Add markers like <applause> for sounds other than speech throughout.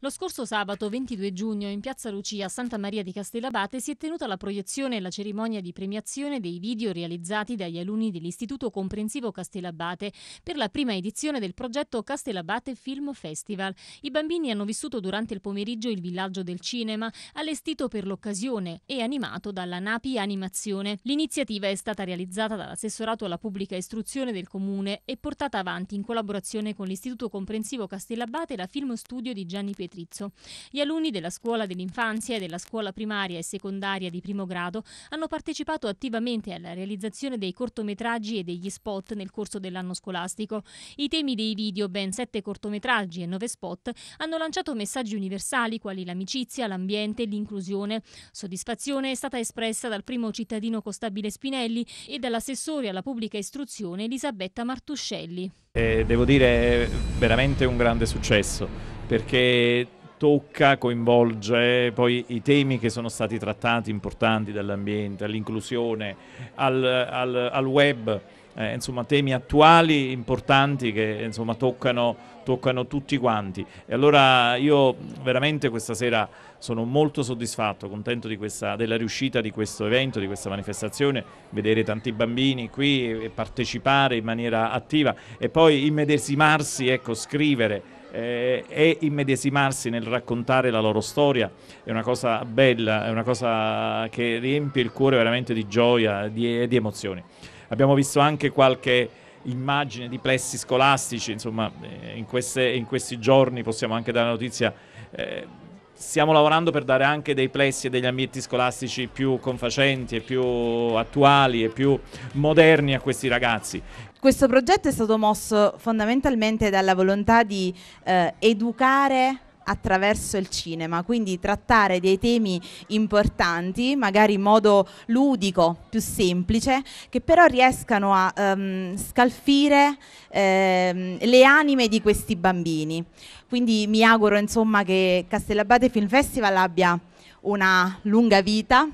Lo scorso sabato 22 giugno in Piazza Lucia a Santa Maria di Castellabate si è tenuta la proiezione e la cerimonia di premiazione dei video realizzati dagli alunni dell'Istituto Comprensivo Castellabate per la prima edizione del progetto Castellabate Film Festival. I bambini hanno vissuto durante il pomeriggio il villaggio del cinema, allestito per l'occasione e animato dalla Napi Animazione. L'iniziativa è stata realizzata dall'assessorato alla pubblica istruzione del comune e portata avanti in collaborazione con l'Istituto Comprensivo Castellabate e la Film Studio di Gianni Pedro. Petrizzo. Gli alunni della scuola dell'infanzia e della scuola primaria e secondaria di primo grado hanno partecipato attivamente alla realizzazione dei cortometraggi e degli spot nel corso dell'anno scolastico. I temi dei video, ben sette cortometraggi e nove spot, hanno lanciato messaggi universali quali l'amicizia, l'ambiente, e l'inclusione. Soddisfazione è stata espressa dal primo cittadino Costabile Spinelli e dall'assessore alla pubblica istruzione Elisabetta Martuscelli. Eh, devo dire è veramente un grande successo perché tocca, coinvolge poi i temi che sono stati trattati importanti dall'ambiente, all'inclusione, al, al, al web, eh, insomma temi attuali importanti che insomma, toccano, toccano, tutti quanti. E allora io veramente questa sera sono molto soddisfatto, contento questa, della riuscita di questo evento, di questa manifestazione, vedere tanti bambini qui e partecipare in maniera attiva e poi immedesimarsi, ecco, scrivere eh, e immedesimarsi nel raccontare la loro storia è una cosa bella, è una cosa che riempie il cuore veramente di gioia e di, di emozioni. Abbiamo visto anche qualche immagine di plessi scolastici, insomma eh, in, queste, in questi giorni possiamo anche dare la notizia. Eh, stiamo lavorando per dare anche dei plessi e degli ambienti scolastici più confacenti e più attuali e più moderni a questi ragazzi. Questo progetto è stato mosso fondamentalmente dalla volontà di eh, educare attraverso il cinema, quindi trattare dei temi importanti, magari in modo ludico, più semplice, che però riescano a um, scalfire ehm, le anime di questi bambini. Quindi mi auguro insomma che Castellabate Film Festival abbia una lunga vita,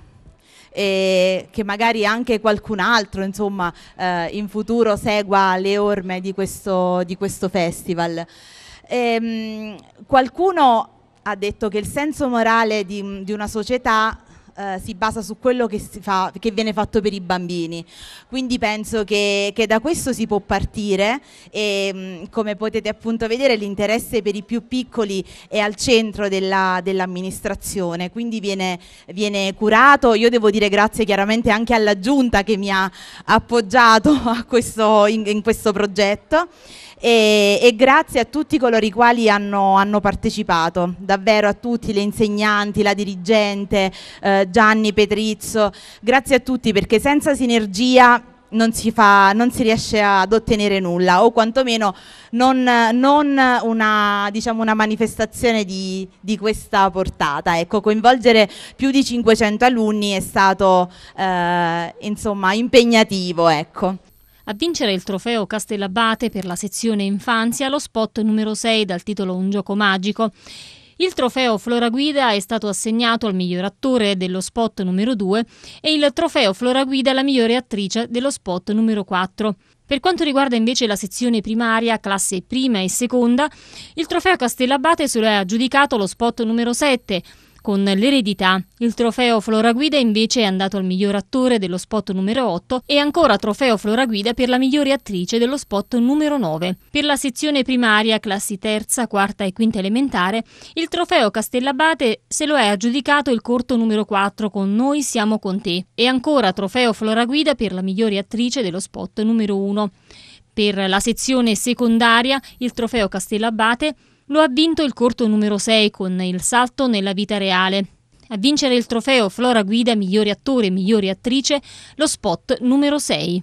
e che magari anche qualcun altro insomma, eh, in futuro segua le orme di questo, di questo festival. Ehm, qualcuno ha detto che il senso morale di, di una società eh, si basa su quello che, fa, che, viene fatto per i bambini. Quindi penso che, che da questo si può partire e mm, come potete appunto vedere l'interesse per i più piccoli è al centro dell'amministrazione, quindi viene, viene curato. Io devo dire grazie chiaramente anche alla giunta che mi ha appoggiato <laughs> questo, in, in, questo progetto e, e, grazie a tutti coloro i quali hanno, hanno partecipato, davvero a tutti, le insegnanti, la dirigente, eh, Gianni, Petrizzo, grazie a tutti perché senza sinergia non si, fa, non si, riesce ad ottenere nulla o quantomeno non, non una, diciamo una, manifestazione di, di questa portata. Ecco, coinvolgere più di 500 alunni è stato eh, insomma, impegnativo. Ecco. A vincere il trofeo Castellabate per la sezione infanzia lo spot numero 6 dal titolo Un gioco magico. Il trofeo Flora Guida è stato assegnato al miglior attore dello spot numero 2 e il trofeo Flora Guida alla migliore attrice dello spot numero 4. Per quanto riguarda invece la sezione primaria, classe prima e seconda, il trofeo Castellabate se lo è aggiudicato lo spot numero 7, con l'eredità. Il trofeo Floraguida invece è andato al miglior attore dello spot numero 8 e ancora trofeo Floraguida per la migliore attrice dello spot numero 9. Per la sezione primaria, classi terza, quarta e quinta elementare, il trofeo Castellabate se lo è aggiudicato il corto numero 4 con Noi siamo con te e ancora trofeo Floraguida per la migliore attrice dello spot numero 1. Per la sezione secondaria, il trofeo Castellabate lo ha vinto il corto numero 6 con Il salto nella vita reale. A vincere il trofeo Flora Guida migliore attore e migliore attrice lo spot numero 6.